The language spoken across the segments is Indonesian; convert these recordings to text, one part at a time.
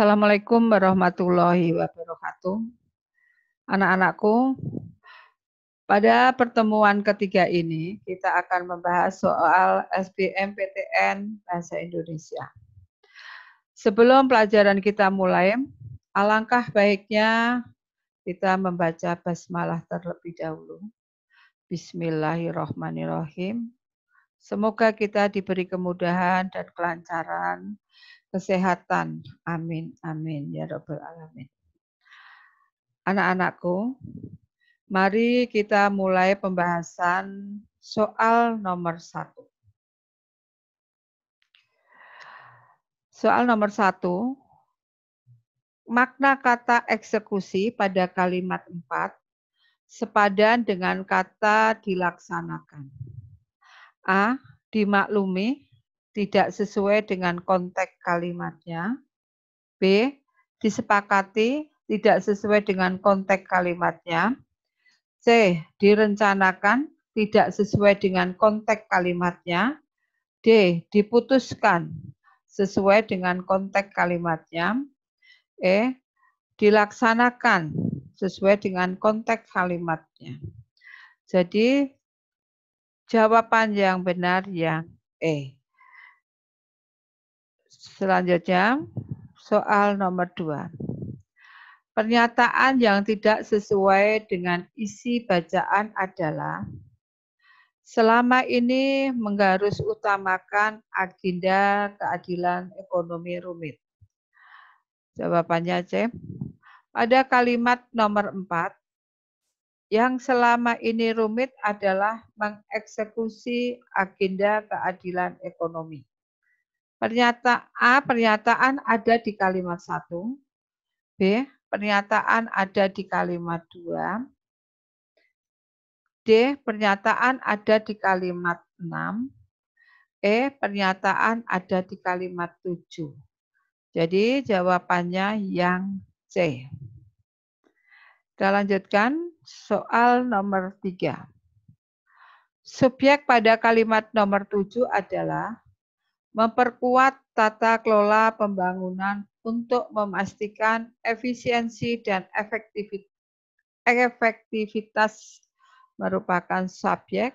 Assalamualaikum warahmatullahi wabarakatuh. Anak-anakku, pada pertemuan ketiga ini kita akan membahas soal SBMPTN Bahasa Indonesia. Sebelum pelajaran kita mulai, alangkah baiknya kita membaca basmalah terlebih dahulu. Bismillahirrahmanirrahim. Semoga kita diberi kemudahan dan kelancaran kesehatan. Amin, amin ya Rabbal 'Alamin. Anak-anakku, mari kita mulai pembahasan soal nomor satu. Soal nomor satu, makna kata eksekusi pada kalimat empat sepadan dengan kata dilaksanakan. A. Dimaklumi tidak sesuai dengan konteks kalimatnya. B. Disepakati tidak sesuai dengan konteks kalimatnya. C. Direncanakan tidak sesuai dengan konteks kalimatnya. D. Diputuskan sesuai dengan konteks kalimatnya. E. Dilaksanakan sesuai dengan konteks kalimatnya. Jadi jawaban yang benar yang E. Selanjutnya, soal nomor dua. Pernyataan yang tidak sesuai dengan isi bacaan adalah selama ini mengharus utamakan agenda keadilan ekonomi rumit. Jawabannya C. Pada kalimat nomor empat yang selama ini rumit adalah mengeksekusi agenda keadilan ekonomi. Pernyata A, pernyataan ada di kalimat 1. B, pernyataan ada di kalimat 2. D, pernyataan ada di kalimat 6. E, pernyataan ada di kalimat 7. Jadi jawabannya yang C. Kita lanjutkan soal nomor 3. Subjek pada kalimat nomor 7 adalah memperkuat tata kelola pembangunan untuk memastikan efisiensi dan efektivitas merupakan subjek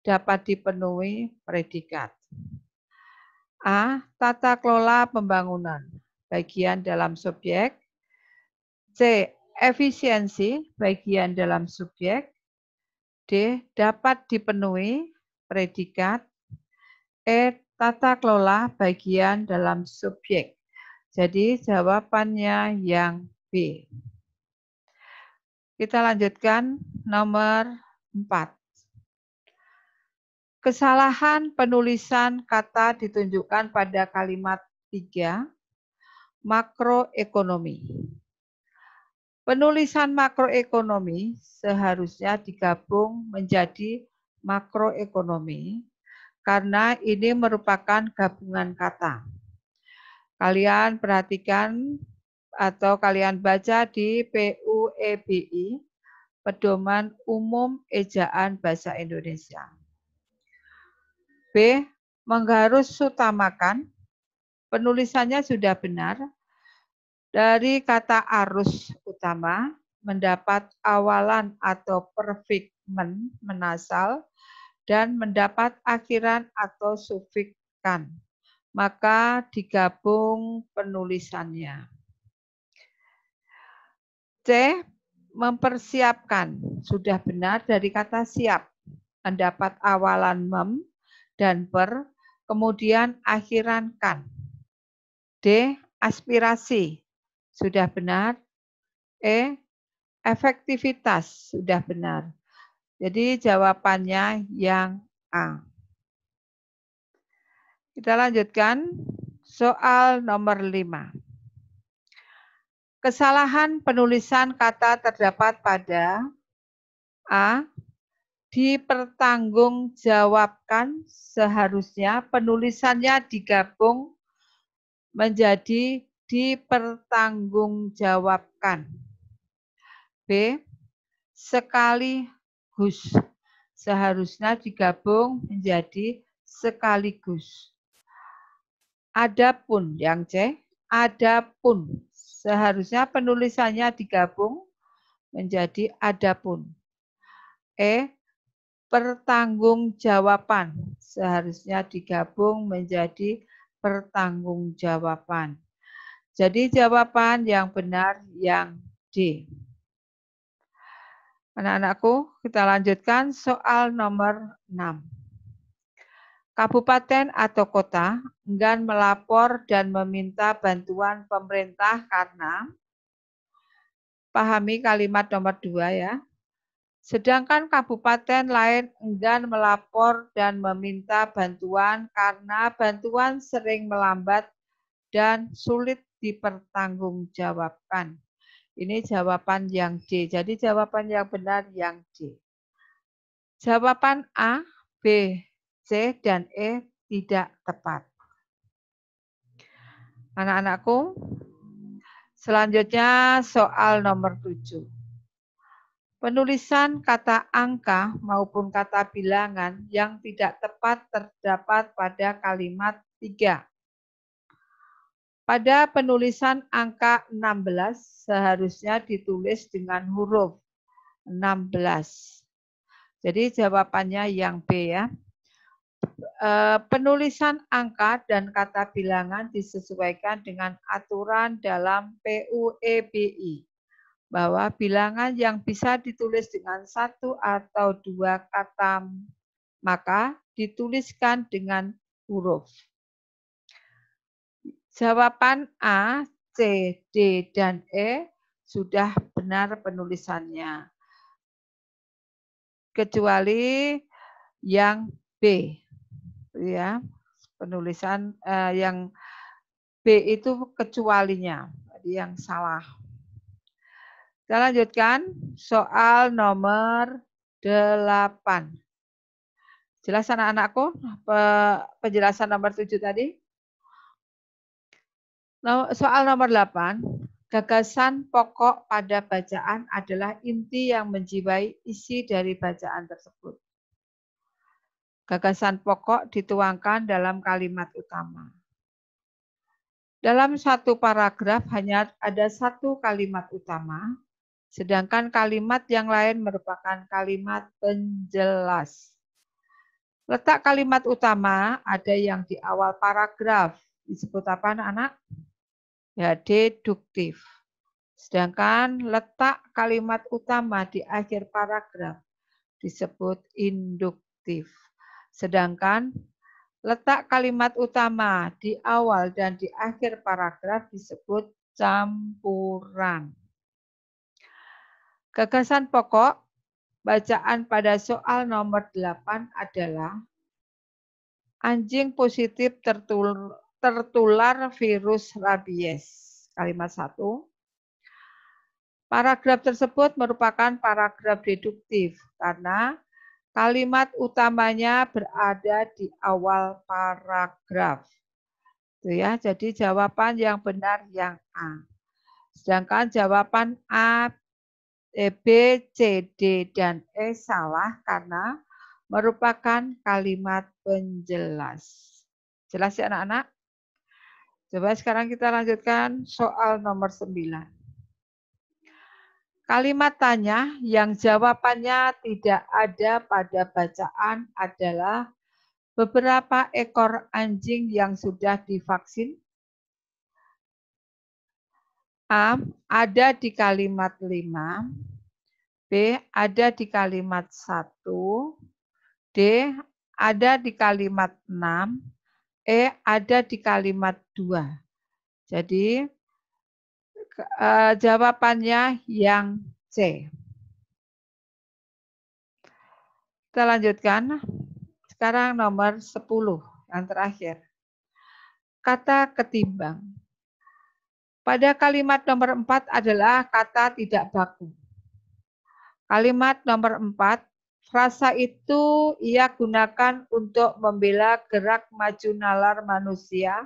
dapat dipenuhi predikat. A. Tata kelola pembangunan bagian dalam subjek. C. Efisiensi bagian dalam subjek. D. Dapat dipenuhi predikat. E tata kelola bagian dalam subjek. Jadi jawabannya yang B. Kita lanjutkan nomor 4. Kesalahan penulisan kata ditunjukkan pada kalimat 3, makroekonomi. Penulisan makroekonomi seharusnya digabung menjadi makroekonomi karena ini merupakan gabungan kata. Kalian perhatikan atau kalian baca di PUEBI, Pedoman Umum Ejaan Bahasa Indonesia. B. Mengharus sutamakan. Penulisannya sudah benar. Dari kata arus utama, mendapat awalan atau perfikmen menasal, dan mendapat akhiran atau sufikan. Maka digabung penulisannya. C. Mempersiapkan. Sudah benar dari kata siap. Mendapat awalan mem dan per, kemudian akhiran kan. D. Aspirasi. Sudah benar. E. Efektivitas. Sudah benar jadi jawabannya yang A. Kita lanjutkan soal nomor 5. Kesalahan penulisan kata terdapat pada A. Dipertanggungjawabkan seharusnya penulisannya digabung menjadi dipertanggungjawabkan. B. Sekali sekaligus. Seharusnya digabung menjadi sekaligus. Adapun yang C, adapun seharusnya penulisannya digabung menjadi adapun. E, pertanggungjawaban seharusnya digabung menjadi pertanggungjawaban. Jadi jawaban yang benar yang D. Anak-anakku, kita lanjutkan soal nomor 6. Kabupaten atau kota enggan melapor dan meminta bantuan pemerintah karena pahami kalimat nomor 2 ya. Sedangkan kabupaten lain enggan melapor dan meminta bantuan karena bantuan sering melambat dan sulit dipertanggungjawabkan. Ini jawaban yang D. Jadi jawaban yang benar yang D. Jawaban A, B, C, dan E tidak tepat. Anak-anakku, selanjutnya soal nomor 7. Penulisan kata angka maupun kata bilangan yang tidak tepat terdapat pada kalimat 3. Pada penulisan angka 16 seharusnya ditulis dengan huruf 16. Jadi jawabannya yang B ya. E, penulisan angka dan kata bilangan disesuaikan dengan aturan dalam PUEBI bahwa bilangan yang bisa ditulis dengan satu atau dua kata maka dituliskan dengan huruf. Jawaban A, C, D, dan E sudah benar penulisannya. Kecuali yang B. Ya, penulisan eh, yang B itu kecualinya. Jadi yang salah. Kita lanjutkan soal nomor 8. Jelas anak-anakku penjelasan nomor 7 tadi? Soal nomor 8, gagasan pokok pada bacaan adalah inti yang menjiwai isi dari bacaan tersebut. Gagasan pokok dituangkan dalam kalimat utama. Dalam satu paragraf hanya ada satu kalimat utama, sedangkan kalimat yang lain merupakan kalimat penjelas. Letak kalimat utama ada yang di awal paragraf, disebut apa anak-anak? ya deduktif. Sedangkan letak kalimat utama di akhir paragraf disebut induktif. Sedangkan letak kalimat utama di awal dan di akhir paragraf disebut campuran. Gagasan pokok bacaan pada soal nomor 8 adalah anjing positif tertular tertular virus rabies. Kalimat satu Paragraf tersebut merupakan paragraf deduktif karena kalimat utamanya berada di awal paragraf. Itu ya, jadi jawaban yang benar yang A. Sedangkan jawaban A, e, B, C, D, dan E salah karena merupakan kalimat penjelas. Jelas ya anak-anak? Coba sekarang kita lanjutkan soal nomor 9. Kalimat tanya yang jawabannya tidak ada pada bacaan adalah beberapa ekor anjing yang sudah divaksin. A. Ada di kalimat 5. B. Ada di kalimat 1. D. Ada di kalimat 6. E ada di kalimat dua. Jadi e, jawabannya yang C. Kita lanjutkan. Sekarang nomor 10 yang terakhir. Kata ketimbang. Pada kalimat nomor 4 adalah kata tidak baku. Kalimat nomor 4 Frasa itu ia gunakan untuk membela gerak maju nalar manusia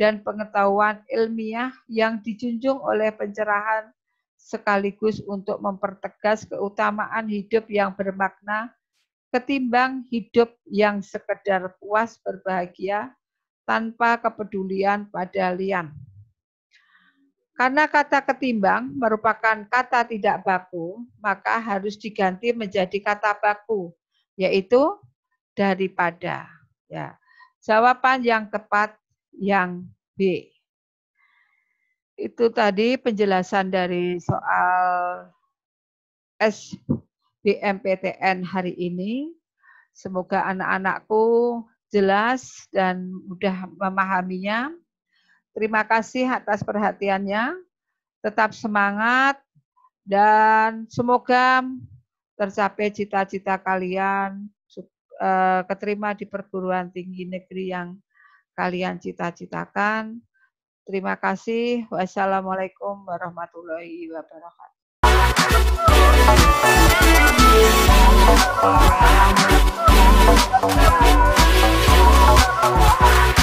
dan pengetahuan ilmiah yang dijunjung oleh pencerahan sekaligus untuk mempertegas keutamaan hidup yang bermakna ketimbang hidup yang sekedar puas berbahagia tanpa kepedulian pada lian. Karena kata ketimbang merupakan kata tidak baku, maka harus diganti menjadi kata baku, yaitu daripada. Ya. Jawaban yang tepat yang B. Itu tadi penjelasan dari soal SBMPTN hari ini. Semoga anak-anakku jelas dan mudah memahaminya. Terima kasih atas perhatiannya. Tetap semangat dan semoga tercapai cita-cita kalian eh, keterima di perguruan tinggi negeri yang kalian cita-citakan. Terima kasih. Wassalamualaikum warahmatullahi wabarakatuh.